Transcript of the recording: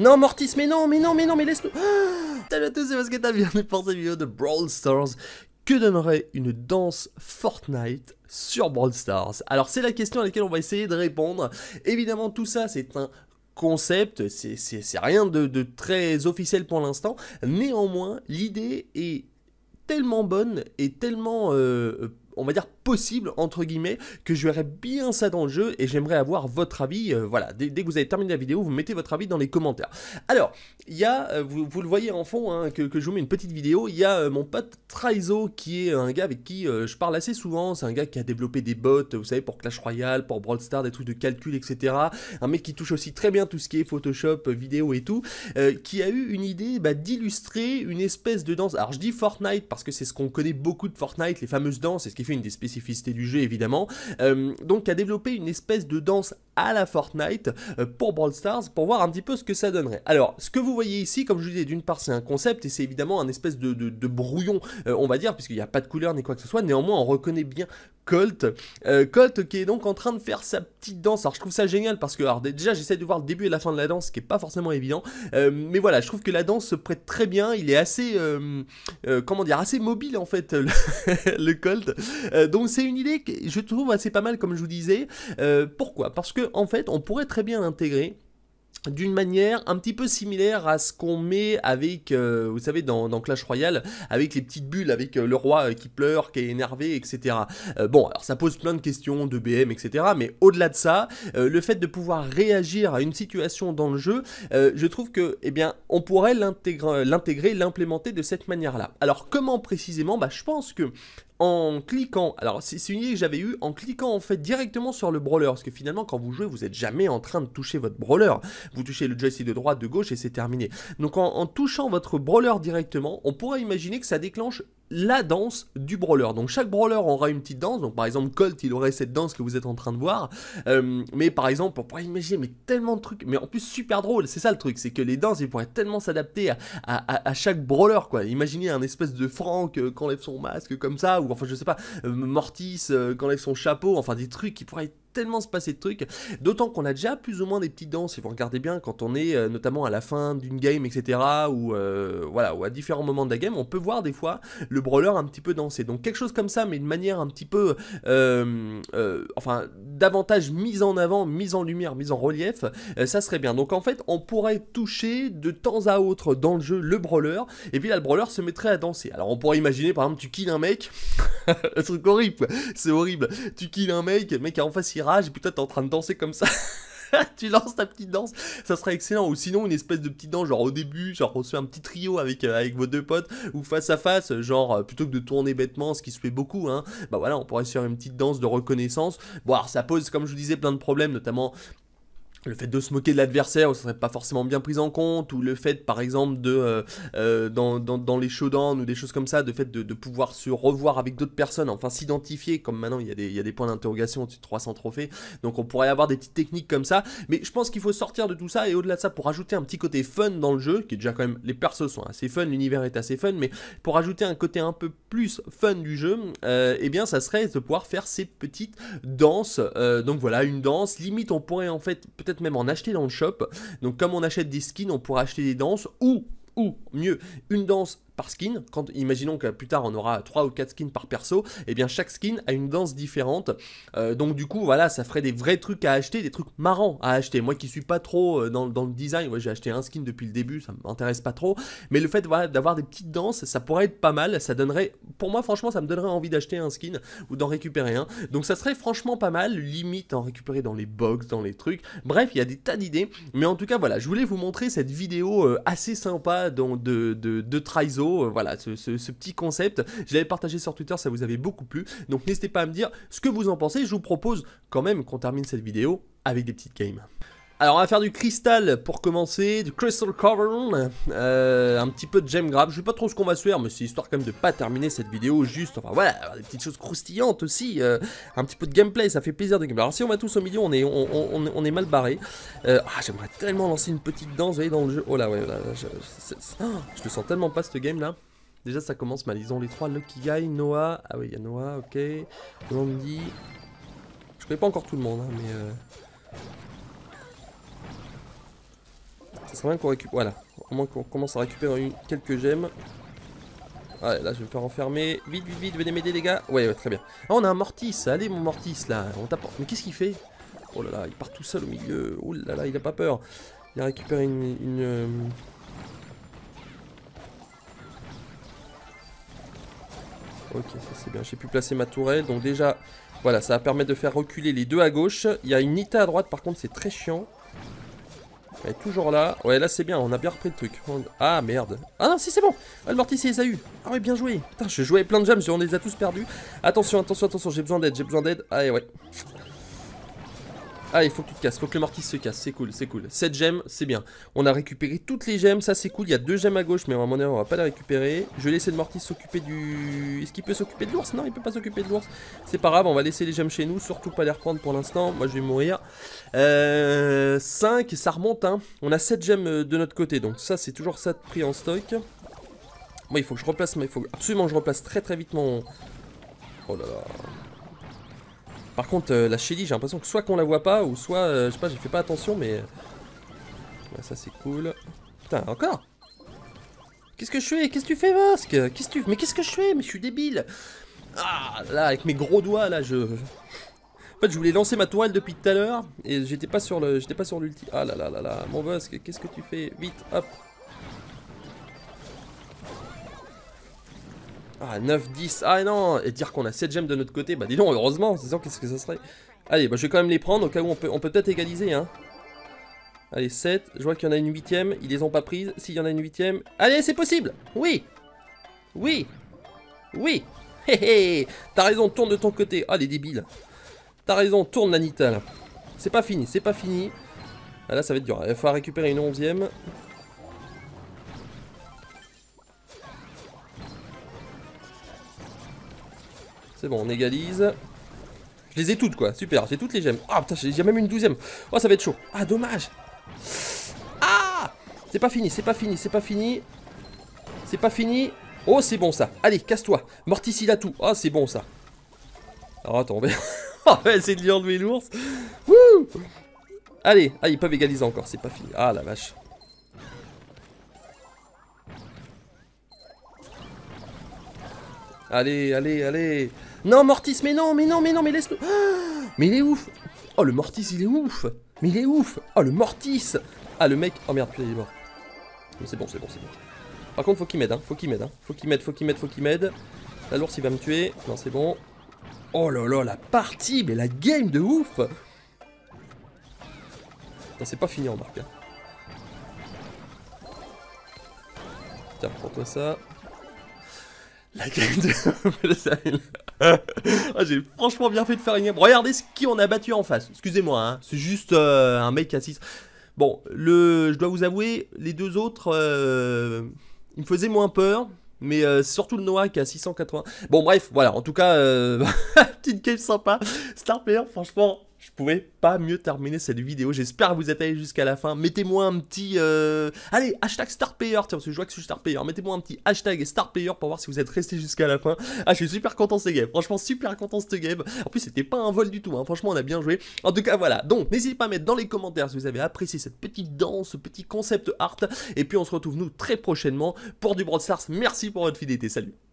Non, Mortis, mais non, mais non, mais non, mais laisse-nous. Ah, salut à tous, c'est t'as bienvenue pour cette vidéo de Brawl Stars. Que donnerait une danse Fortnite sur Brawl Stars Alors, c'est la question à laquelle on va essayer de répondre. Évidemment, tout ça, c'est un concept, c'est rien de, très officiel pour l'instant. Néanmoins, l'idée est tellement bonne et tellement euh, on va dire, possible, entre guillemets, que je verrais bien ça dans le jeu et j'aimerais avoir votre avis. Euh, voilà, dès, que vous avez terminé la vidéo, vous mettez votre avis dans les commentaires. Alors, il y a, euh, vous, le voyez en fond, hein, que, que, je vous mets une petite vidéo, il y a euh, mon pote Traizo qui est un gars avec qui je parle assez souvent. C'est un gars qui a développé des bots, vous savez, pour Clash Royale, pour Brawl Stars, des trucs de calcul, etc. Un mec qui touche aussi très bien tout ce qui est Photoshop, vidéo et tout, qui a eu une idée bah, d'illustrer une espèce de danse. Alors, je dis Fortnite parce que c'est ce qu'on connaît beaucoup de Fortnite, les fameuses danses, c'est ce qui fait une des spécificités du jeu évidemment, euh, donc a développé une espèce de danse à la Fortnite euh, pour Brawl Stars pour voir un petit peu ce que ça donnerait. Alors, ce que vous voyez ici, comme je vous disais, d'une part c'est un concept et c'est évidemment un espèce de, brouillon, euh, on va dire, puisqu'il n'y a pas de couleur ni quoi que ce soit. Néanmoins, on reconnaît bien Colt. Euh, Colt qui est donc en train de faire sa petite danse. Alors je trouve ça génial parce que déjà j'essaie de voir le début et la fin de la danse, ce qui n'est pas forcément évident. mais voilà, je trouve que la danse se prête très bien. Il est assez, comment dire, assez mobile en fait, le Colt. donc c'est une idée que je trouve assez pas mal comme je vous disais. pourquoi Parce que en fait on pourrait très bien l'intégrer d'une manière un petit peu similaire à ce qu'on met avec, euh, vous savez, dans, Clash Royale, avec les petites bulles, avec euh, le roi euh, qui pleure, qui est énervé, etc. bon, alors ça pose plein de questions de BM, etc. Mais au-delà de ça, le fait de pouvoir réagir à une situation dans le jeu, je trouve que, eh bien, on pourrait l'intégrer, l'implémenter de cette manière-là. Alors comment précisément Bah, je pense que en cliquant, alors c'est une idée que j'avais eue, en cliquant en fait directement sur le brawler, parce que finalement quand vous jouez, vous n'êtes jamais en train de toucher votre brawler, vous touchez le joystick de droite, de gauche et c'est terminé. Donc en, touchant votre brawler directement, on pourrait imaginer que ça déclenche la danse du brawler. Donc chaque brawler aura une petite danse. Donc par exemple Colt, il aurait cette danse que vous êtes en train de voir. Euh, mais par exemple, on pourrait imaginer mais tellement de trucs, mais en plus super drôle. C'est ça le truc, c'est que les danses, ils pourraient tellement s'adapter à, chaque brawler quoi. Imaginez un espèce de Frank euh, qui enlève son masque comme ça, ou enfin je sais pas, euh, Mortis qui enlève son chapeau, enfin des trucs qui pourraient être tellement se passer de trucs, d'autant qu'on a déjà plus ou moins des petites danses, si vous regardez bien, quand on est euh, notamment à la fin d'une game, etc., ou euh, voilà, ou à différents moments de la game, on peut voir des fois le brawler un petit peu danser. Donc quelque chose comme ça, mais de manière un petit peu, euh, enfin, davantage mise en avant, mise en lumière, mise en relief, ça serait bien. Donc en fait, on pourrait toucher de temps à autre dans le jeu le brawler, et puis là, le brawler se mettrait à danser. Alors on pourrait imaginer, par exemple, tu kills un mec, un truc horrible, c'est horrible, tu kills un mec, le mec en face il et puis toi, es en train de danser comme ça. tu lances ta petite danse, ça serait excellent. Ou sinon, une espèce de petite danse, genre au début, genre on se fait un petit trio avec, euh, avec vos deux potes, ou face à face, genre euh, plutôt que de tourner bêtement, ce qui se fait beaucoup, hein, bah voilà, on pourrait se faire une petite danse de reconnaissance. Bon, alors ça pose, comme je vous disais, plein de problèmes, notamment le fait de se moquer de l'adversaire, ça serait pas forcément bien pris en compte, ou le fait, par exemple, de euh, euh, dans, les showdowns ou des choses comme ça, de fait de, pouvoir se revoir avec d'autres personnes, enfin s'identifier, comme maintenant il y a des, il y a des points d'interrogation au 300 trophées, donc on pourrait avoir des petites techniques comme ça, mais je pense qu'il faut sortir de tout ça, et au-delà de ça, pour ajouter un petit côté fun dans le jeu, qui est déjà quand même, les persos sont assez fun, l'univers est assez fun, mais pour ajouter un côté un peu plus fun du jeu, euh, eh bien ça serait de pouvoir faire ces petites danses, donc voilà, une danse, limite on pourrait en fait même en acheter dans le shop. Donc comme on achète des skins, on pourra acheter des danses ou ou mieux, une danse par skin, quand, imaginons que plus tard on aura 3 ou 4 skins par perso, et eh bien chaque skin a une danse différente. Euh, donc du coup, voilà, ça ferait des vrais trucs à acheter, des trucs marrants à acheter. Moi qui suis pas trop euh, dans, le design, j'ai acheté un skin depuis le début, ça m'intéresse pas trop. Mais le fait d'avoir des petites danses, ça pourrait être pas mal. Ça donnerait, pour moi franchement, ça me donnerait envie d'acheter un skin ou d'en récupérer un. Donc ça serait franchement pas mal, limite en récupérer dans les box, dans les trucs. Bref, il y a des tas d'idées. Mais en tout cas, voilà, je voulais vous montrer cette vidéo euh, assez sympa de, de, euh, voilà, ce petit concept. Je l'avais partagé sur Twitter, ça vous avait beaucoup plu. Donc n'hésitez pas à me dire ce que vous en pensez. Je vous propose quand même qu'on termine cette vidéo avec des petites games. Alors on va faire du cristal pour commencer, du crystal cavern, euh, un petit peu de gem grab, je sais pas trop ce qu'on va se faire mais c'est histoire quand même de pas terminer cette vidéo juste, enfin voilà, des petites choses croustillantes aussi, euh, un petit peu de gameplay, ça fait plaisir de gameplay. Alors si on va tous au milieu on est, on, est mal barré, euh, ah, j'aimerais tellement lancer une petite danse, vous voyez dans le jeu, oh là ouais, là, je, le oh, sens tellement pas ce game là. Déjà ça commence mal, ils ont les trois Lucky Guy, Noah, ah oui il y a Noah, ok, Brandy. je connais pas encore tout le monde hein, mais... Ça serait bien qu'on récupère. Voilà. Au moins qu'on commence à récupérer quelques gemmes. allez là, je vais me faire enfermer. Vite, vite, vite, venez m'aider, les gars. Ouais, très bien. Ah, on a un Mortis. Allez, mon Mortis, là. On t'apporte. Mais qu'est-ce qu'il fait Oh là là, il part tout seul au milieu. Oh là là, il a pas peur. Il a récupéré une... Euh, ok, ça c'est bien. J'ai pu placer ma tourelle. Donc déjà, voilà, ça va permettre de faire reculer les deux à gauche. Il y a une Nita à droite, par contre, c'est très chiant. Elle est toujours là. Ouais, là c'est bien, on a bien repris le truc. Ah merde. Ah non, si c'est bon. Ah, le mortis, c'est les a eu. Ah ouais, bien joué. Putain, je jouais plein de jams, on les a tous perdus. Attention, attention, attention, j'ai besoin d'aide, j'ai besoin d'aide. Allez, ouais. Ah, il faut que tu te casses, faut que le mortis se casse, c'est cool, c'est cool. 7 gemmes, c'est bien. On a récupéré toutes les gemmes, ça c'est cool. Il y a 2 gemmes à gauche, mais à mon avis, on va pas la récupérer. Je vais laisser le mortis s'occuper du... Est-ce qu'il peut s'occuper de l'ours Non, il peut pas s'occuper de l'ours. C'est pas grave, on va laisser les gemmes chez nous, surtout pas les reprendre pour l'instant. Moi, je vais mourir. Euh... 5, ça remonte, hein. On a 7 gemmes euh, de notre côté, donc ça, c'est toujours ça de pris en stock. Moi, il faut que je replace, mais il faut absolument je replace très très vite mon... Oh là là... Par contre, euh, la Shelly, j'ai l'impression que soit qu'on la voit pas, ou soit, euh, je sais pas, j'ai fait pas attention, mais... Euh, ça, c'est cool. Putain, encore Qu'est-ce que je fais Qu'est-ce que tu fais, Vasque Qu'est-ce que tu... Mais qu'est-ce que je fais Mais je suis débile Ah, là, avec mes gros doigts, là, je... En fait, je voulais lancer ma toile depuis tout à l'heure, et j'étais pas sur le, j'étais pas sur l'ulti. Ah là là là là, mon Vasque, qu'est-ce que tu fais Vite, hop Ah, 9, 10. Ah non Et dire qu'on a 7 gemmes de notre côté. Bah dis donc, heureusement, c'est ça, qu'est-ce que ça serait Allez, bah je vais quand même les prendre, au cas où on peut on peut-être égaliser, hein. Allez, 7. Je vois qu'il y en a une huitième. Ils les ont pas prises. S'il y en a une huitième... Allez, c'est possible Oui Oui Oui Hé hé T'as raison, tourne de ton côté. Ah, les débiles. T'as raison, tourne, Nanita, C'est pas fini, c'est pas fini. Ah, là, ça va être dur. Il va falloir récupérer une onzième. C'est bon, on égalise. Je les ai toutes, quoi. Super, j'ai toutes les gemmes. Ah, putain, j'ai même une douzième. Oh, ça va être chaud. Ah, dommage. Ah C'est pas fini, c'est pas fini, c'est pas fini. C'est pas fini. Oh, c'est bon, ça. Allez, casse-toi. Mortici là tout. Oh, c'est bon, ça. Alors, attends, on va... de lui enlever l'ours. Allez, ah, ils peuvent égaliser encore, c'est pas fini. Ah, la vache. Allez, allez, allez non, Mortis, mais non, mais non, mais non, mais laisse-le. mais il est ouf. Oh, le Mortis, il est ouf. Mais il est ouf. Oh, le Mortis. Ah, le mec. Oh merde, putain, il est mort. Mais c'est bon, c'est bon, c'est bon. Par contre, faut qu'il m'aide, hein. Faut qu'il m'aide, hein. Faut qu'il m'aide, faut qu'il m'aide, faut qu'il m'aide. La l'ours, il va me tuer. Non, c'est bon. Oh là là, la partie, mais la game de ouf. C'est pas fini, en marque hein. Tiens, prends-toi ça. La game de... J'ai franchement bien fait de faire une game. Regardez ce qui on a battu en face. Excusez-moi, hein. c'est juste euh, un mec à 6. Bon, le, je dois vous avouer, les deux autres, euh, ils me faisaient moins peur. Mais c'est euh, surtout le Noah qui a 680. Bon bref, voilà, en tout cas, petite game sympa. Star Player, franchement, je pouvais pas mieux terminer cette vidéo. J'espère que vous êtes allés jusqu'à la fin. Mettez-moi un petit... Euh, allez, hashtag StarPlayer, tiens, parce que je vois que je suis StarPlayer. Mettez-moi un petit hashtag StarPlayer pour voir si vous êtes resté jusqu'à la fin. Ah, je suis super content de ce game. Franchement, super content de ce game. En plus, c'était pas un vol du tout. Hein. Franchement, on a bien joué. En tout cas, voilà. Donc, n'hésitez pas à mettre dans les commentaires si vous avez apprécié cette petite danse, ce petit concept art. Et puis, on se retrouve, nous, très prochainement pour du Brawl Stars. Merci pour votre fidélité. Salut